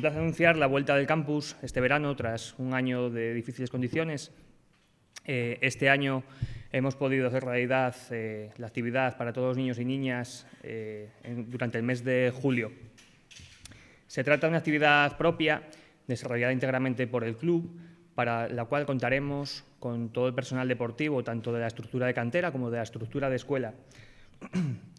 complace anunciar la vuelta del campus este verano tras un año de difíciles condiciones. Eh, este año hemos podido hacer realidad eh, la actividad para todos los niños y niñas eh, durante el mes de julio. Se trata de una actividad propia desarrollada íntegramente por el club, para la cual contaremos con todo el personal deportivo, tanto de la estructura de cantera como de la estructura de escuela.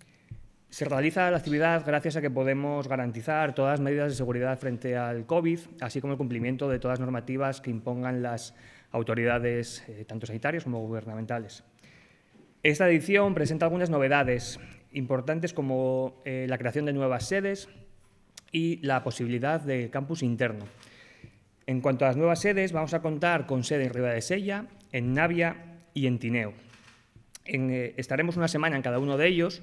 Se realiza la actividad gracias a que podemos garantizar todas las medidas de seguridad frente al COVID, así como el cumplimiento de todas las normativas que impongan las autoridades, eh, tanto sanitarias como gubernamentales. Esta edición presenta algunas novedades importantes como eh, la creación de nuevas sedes y la posibilidad de campus interno. En cuanto a las nuevas sedes, vamos a contar con sede en Riva de Sella, en Navia y en Tineo. Eh, estaremos una semana en cada uno de ellos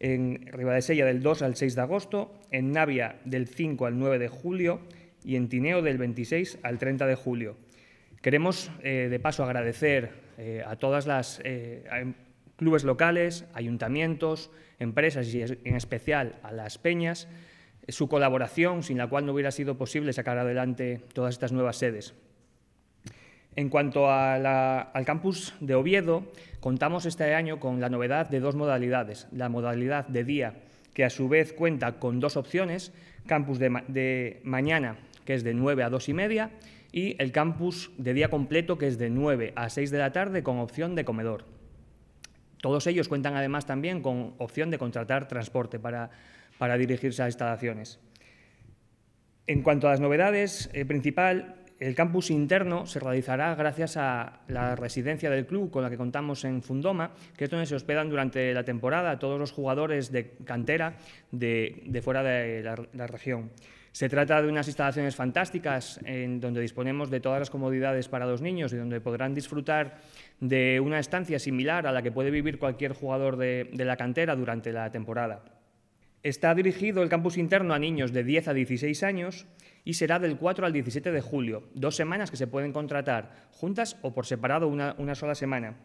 en Ribadesella del 2 al 6 de agosto, en Navia del 5 al 9 de julio y en Tineo del 26 al 30 de julio. Queremos, eh, de paso, agradecer eh, a todas las eh, em, clubes locales, ayuntamientos, empresas y en especial a las peñas su colaboración, sin la cual no hubiera sido posible sacar adelante todas estas nuevas sedes. En cuanto al campus de Oviedo, contamos este año con la novedad de dos modalidades. La modalidad de día, que a su vez cuenta con dos opciones, campus de, mañana, que es de 9 a 2 y media, y el campus de día completo, que es de 9 a 6 de la tarde, con opción de comedor. Todos ellos cuentan además también con opción de contratar transporte para, para dirigirse a instalaciones. En cuanto a las novedades, el eh, principal el campus interno se realizará gracias a la residencia del club con la que contamos en Fundoma, que es donde se hospedan durante la temporada todos los jugadores de cantera de, fuera de la, región. Se trata de unas instalaciones fantásticas en donde disponemos de todas las comodidades para los niños y donde podrán disfrutar de una estancia similar a la que puede vivir cualquier jugador de la cantera durante la temporada. Está dirigido el campus interno a niños de 10 a 16 años y será del 4 al 17 de julio, dos semanas que se pueden contratar juntas o por separado una, sola semana.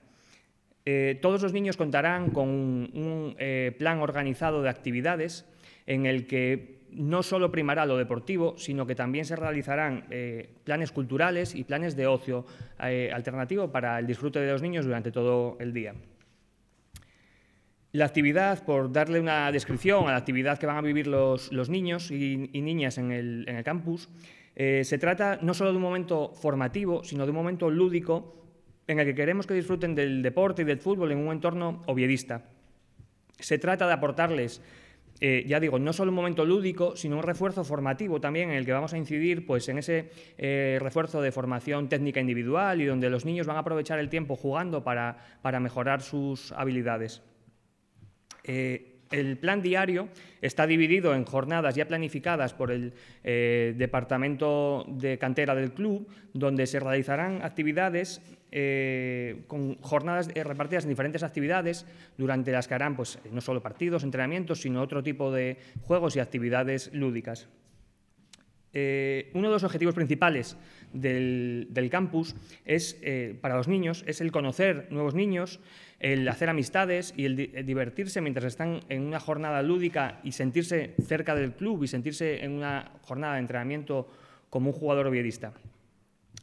Eh, todos los niños contarán con un, eh, plan organizado de actividades en el que no solo primará lo deportivo, sino que también se realizarán eh, planes culturales y planes de ocio alternativo para el disfrute de los niños durante todo el día. La actividad, por darle una descripción a la actividad que van a vivir los, niños y, niñas en el, campus, eh, se trata no solo de un momento formativo, sino de un momento lúdico en el que queremos que disfruten del deporte y del fútbol en un entorno oviedista. Se trata de aportarles, eh, ya digo, no solo un momento lúdico, sino un refuerzo formativo también en el que vamos a incidir pues, en ese eh, refuerzo de formación técnica individual y donde los niños van a aprovechar el tiempo jugando para, para mejorar sus habilidades. Eh, el plan diario está dividido en jornadas ya planificadas por el eh, departamento de cantera del club, donde se realizarán actividades eh, con jornadas repartidas en diferentes actividades durante las que harán pues, no solo partidos, entrenamientos, sino otro tipo de juegos y actividades lúdicas. Eh, uno de los objetivos principales del, campus es, eh, para los niños es el conocer nuevos niños, el hacer amistades y el, eh, divertirse mientras están en una jornada lúdica y sentirse cerca del club y sentirse en una jornada de entrenamiento como un jugador obviedista.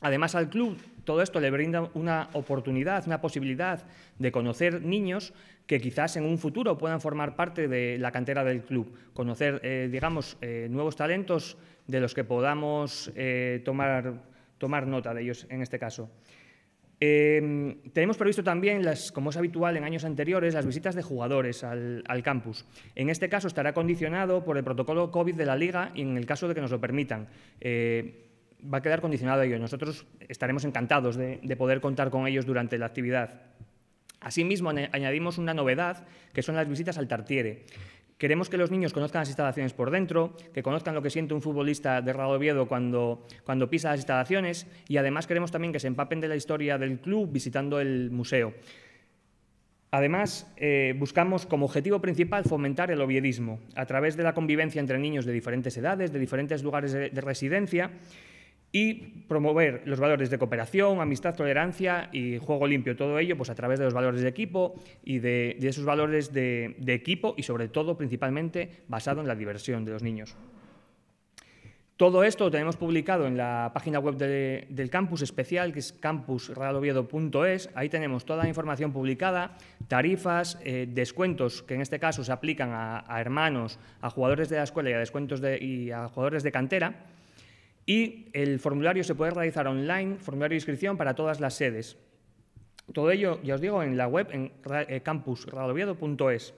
Además, al club todo esto le brinda una oportunidad, una posibilidad de conocer niños que quizás en un futuro puedan formar parte de la cantera del club, conocer, eh, digamos, eh, nuevos talentos de los que podamos eh, tomar, tomar nota de ellos en este caso. tenemos previsto también, las, como es habitual en años anteriores, las visitas de jugadores al, campus. En este caso estará condicionado por el protocolo COVID de la liga y en el caso de que nos lo permitan va a quedar condicionado a ello. Nosotros estaremos encantados de, poder contar con ellos durante la actividad. Asimismo, añadimos una novedad, que son las visitas al Tartiere. Queremos que los niños conozcan las instalaciones por dentro, que conozcan lo que siente un futbolista de Rado Oviedo cuando, cuando pisa las instalaciones y además queremos también que se empapen de la historia del club visitando el museo. Además, eh, buscamos como objetivo principal fomentar el oviedismo a través de la convivencia entre niños de diferentes edades, de diferentes lugares de residencia y promover los valores de cooperación, amistad, tolerancia y juego limpio. Todo ello pues, a través de los valores de equipo y de, esos valores de, equipo y sobre todo principalmente basado en la diversión de los niños. Todo esto lo tenemos publicado en la página web del campus especial, que es campusrealoviedo.es. Ahí tenemos toda la información publicada, tarifas, eh, descuentos que en este caso se aplican a, hermanos, a jugadores de la escuela y descuentos y a jugadores de cantera y el formulario se puede realizar online, formulario de inscripción para todas las sedes. Todo ello, ya os digo, en la web, en eh, campusradoviedo.es.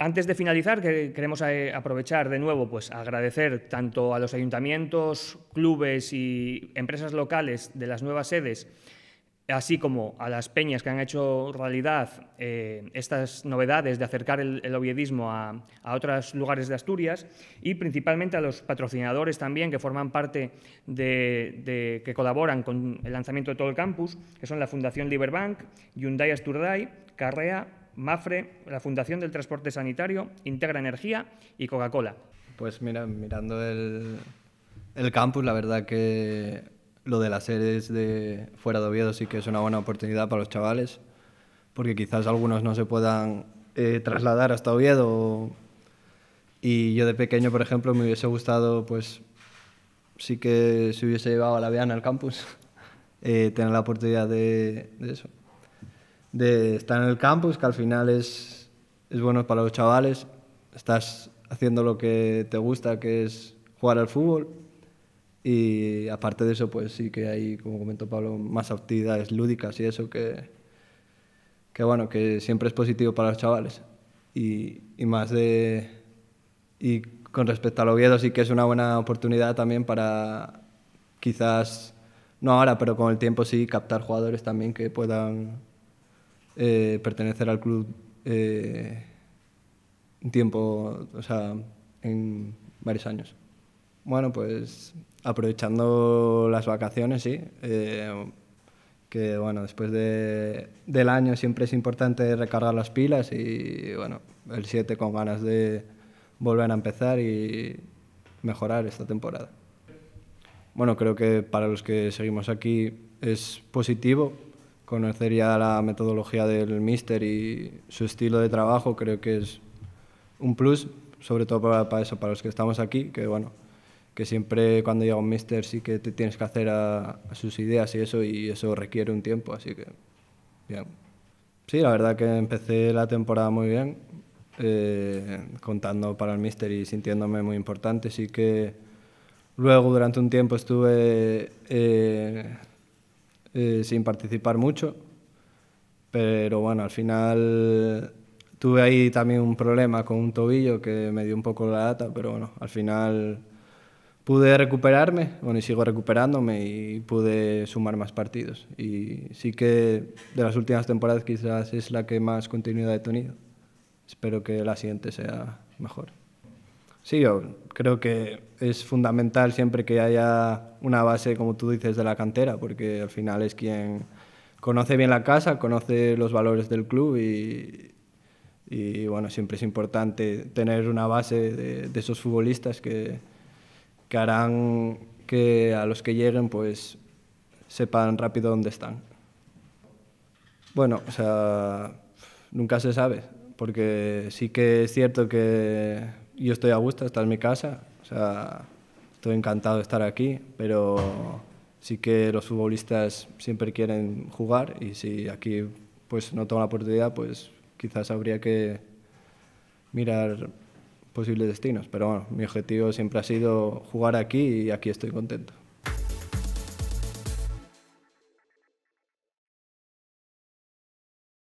Antes de finalizar, queremos eh, aprovechar de nuevo, pues agradecer tanto a los ayuntamientos, clubes y empresas locales de las nuevas sedes así como a las peñas que han hecho realidad eh, estas novedades de acercar el, el a, otros lugares de Asturias y principalmente a los patrocinadores también que forman parte de, que colaboran con el lanzamiento de todo el campus, que son la Fundación Liberbank, Hyundai Asturday, Carrea, Mafre, la Fundación del Transporte Sanitario, Integra Energía y Coca-Cola. Pues mira, mirando el, el campus, la verdad que lo de las series de fuera de Oviedo sí que es una buena oportunidad para los chavales, porque quizás algunos no se puedan eh, trasladar hasta Oviedo. Y yo de pequeño, por ejemplo, me hubiese gustado, pues sí que se hubiese llevado a la Viana al campus, eh, tener la oportunidad de, eso, de estar en el campus, que al final es bueno para los chavales, estás haciendo lo que te gusta, que es jugar al fútbol y aparte de eso, pues sí que hay, como comentó Pablo, más actividades lúdicas y eso que, que bueno, que siempre es positivo para los chavales. Y, y más de... Y con respecto a al Oviedo sí que es una buena oportunidad también para quizás, no ahora, pero con el tiempo sí, captar jugadores también que puedan eh, pertenecer al club un eh, tiempo, o sea, en varios años. Bueno, pues aprovechando las vacaciones, sí. Eh, que bueno, después del año siempre es importante recargar las pilas y bueno, el 7 con ganas de volver a empezar y mejorar esta temporada. Bueno, creo que para los que seguimos aquí es positivo conocer ya la metodología del míster y su estilo de trabajo, creo que es un plus, sobre todo para, para eso, para los que estamos aquí, que bueno, que siempre cuando llega un mister sí que te tienes que hacer a, sus ideas y eso, y eso requiere un tiempo, así que bien. Sí, la verdad que empecé la temporada muy bien, eh, contando para el mister y sintiéndome muy importante, sí que luego durante un tiempo estuve eh, eh, sin participar mucho, pero bueno, al final tuve ahí también un problema con un tobillo que me dio un poco la data, pero bueno, al final pude recuperarme, bueno, y sigo recuperándome y pude sumar más partidos. Y sí que de las últimas temporadas quizás es la que más continuidad he tenido. Espero que la siguiente sea mejor. Sí, yo creo que es fundamental siempre que haya una base, como tú dices, de la cantera, porque al final es quien conoce bien la casa, conoce los valores del club y, y bueno, siempre es importante tener una base de esos futbolistas que, que harán que a los que lleguen pues sepan rápido dónde están. Bueno, o sea, nunca se sabe, porque sí que es cierto que yo estoy a gusto, esta en mi casa, o sea, estoy encantado de estar aquí, pero sí que los futbolistas siempre quieren jugar y si aquí pues no tengo la oportunidad, pues quizás habría que mirar posibles destinos. Pero bueno, mi objetivo siempre ha sido jugar aquí y aquí estoy contento.